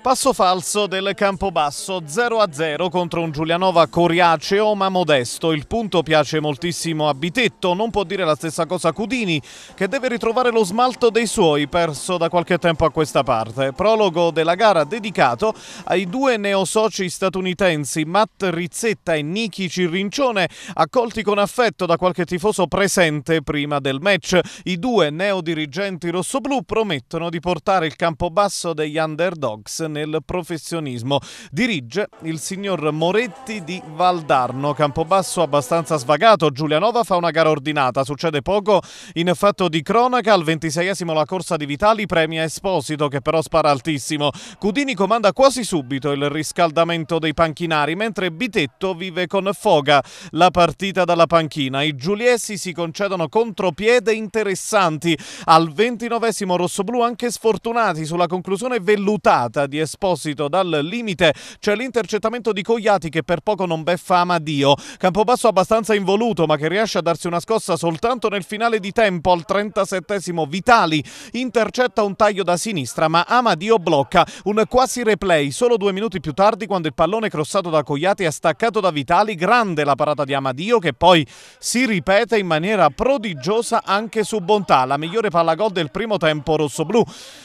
Passo falso del Campobasso 0-0 contro un Giulianova coriaceo ma modesto. Il punto piace moltissimo a Bitetto, non può dire la stessa cosa a Cudini che deve ritrovare lo smalto dei suoi perso da qualche tempo a questa parte. Prologo della gara dedicato ai due neosoci statunitensi Matt Rizzetta e Niki Cirrincione accolti con affetto da qualche tifoso presente prima del match. I due neodirigenti rossoblù promettono di portare il Campobasso degli under Dogs nel professionismo. Dirige il signor Moretti di Valdarno, Campobasso abbastanza svagato, Giulianova fa una gara ordinata, succede poco in fatto di cronaca, al 26esimo la corsa di Vitali premia Esposito che però spara altissimo, Cudini comanda quasi subito il riscaldamento dei panchinari, mentre Bitetto vive con foga la partita dalla panchina, i giuliesi si concedono contropiede interessanti, al 29esimo rossoblù anche sfortunati sulla conclusione Velluto sputata di Esposito dal limite, c'è l'intercettamento di Cogliati che per poco non beffa Amadio. Campobasso abbastanza involuto ma che riesce a darsi una scossa soltanto nel finale di tempo al 37 Vitali. Intercetta un taglio da sinistra ma Amadio blocca. Un quasi replay solo due minuti più tardi quando il pallone crossato da Cogliati è staccato da Vitali. Grande la parata di Amadio che poi si ripete in maniera prodigiosa anche su Bontà. La migliore palla gol del primo tempo rossoblù.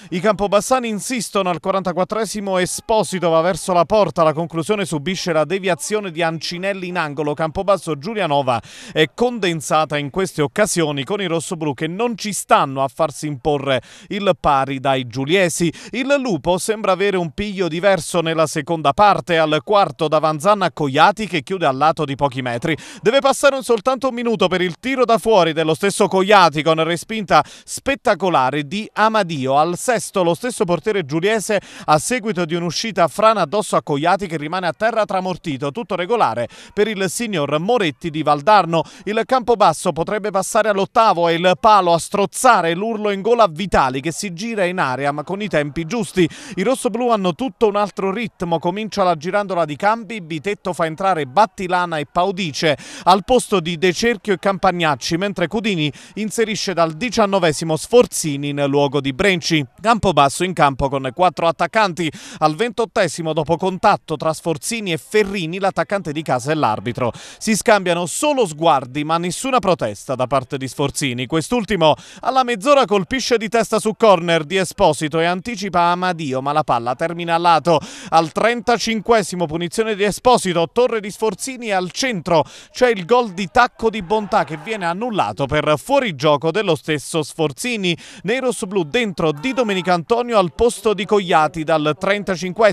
I campobassani insistono al 44esimo Esposito va verso la porta, la conclusione subisce la deviazione di Ancinelli in angolo, Campobasso Giulianova è condensata in queste occasioni con i rossoblù che non ci stanno a farsi imporre il pari dai giuliesi. Il Lupo sembra avere un piglio diverso nella seconda parte, al quarto da Vanzanna Coiati che chiude al lato di pochi metri. Deve passare un soltanto un minuto per il tiro da fuori dello stesso Coiati con respinta spettacolare di Amadio. Al sesto lo stesso portiere giuliese Cremonese a seguito di un'uscita frana addosso a Cogliati che rimane a terra tramortito, tutto regolare per il signor Moretti di Valdarno. Il campo basso potrebbe passare all'ottavo e il palo a strozzare l'urlo in gola a Vitali che si gira in area ma con i tempi giusti. I rossoblù hanno tutto un altro ritmo, comincia la girandola di cambi, Bitetto fa entrare Battilana e Paudice al posto di De Cerchio e Campagnacci mentre Cudini inserisce dal diciannovesimo Sforzini in luogo di Brenci. Campo basso in campo con quattro quattro attaccanti. Al ventottesimo dopo contatto tra Sforzini e Ferrini l'attaccante di casa e l'arbitro. Si scambiano solo sguardi ma nessuna protesta da parte di Sforzini. Quest'ultimo alla mezz'ora colpisce di testa su corner di Esposito e anticipa Amadio ma la palla termina a lato. Al trentacinquesimo, punizione di Esposito, torre di Sforzini al centro. C'è il gol di tacco di Bontà che viene annullato per fuorigioco dello stesso Sforzini. Nei rossoblù dentro di Domenico Antonio al posto di Cogliano ingoiati dal 35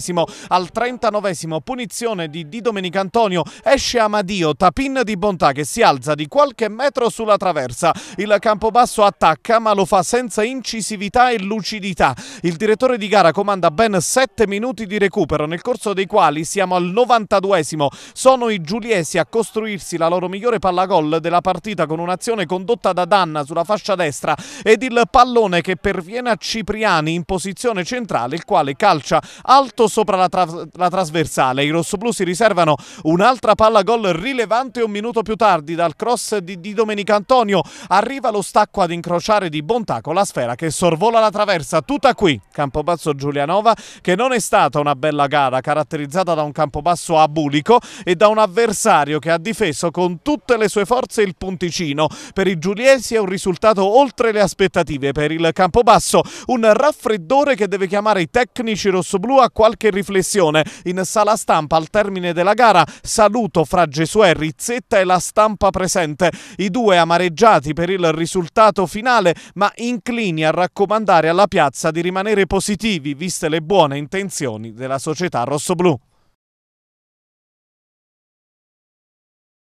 al 39 punizione di Di Domenico Antonio esce Amadio, tapin di Bontà che si alza di qualche metro sulla traversa. Il Campobasso attacca ma lo fa senza incisività e lucidità. Il direttore di gara comanda ben 7 minuti di recupero nel corso dei quali siamo al 92 Sono i giuliesi a costruirsi la loro migliore palla gol della partita con un'azione condotta da Danna sulla fascia destra ed il pallone che perviene a Cipriani in posizione centrale il quale calcia alto sopra la, tra la trasversale. I rossoblù si riservano un'altra palla gol rilevante un minuto più tardi dal cross di, di Domenico Antonio. Arriva lo stacco ad incrociare di bontà con la sfera che sorvola la traversa. Tutta qui, Campobazzo Giulianova, che non è stata una bella gara caratterizzata da un campobasso abulico e da un avversario che ha difeso con tutte le sue forze il punticino. Per i giuliesi è un risultato oltre le aspettative, per il Campobasso un raffreddore che deve chiamare tecnici rossoblù a qualche riflessione. In sala stampa al termine della gara saluto fra Gesù e Rizzetta e la stampa presente. I due amareggiati per il risultato finale ma inclini a raccomandare alla piazza di rimanere positivi viste le buone intenzioni della società rossoblù.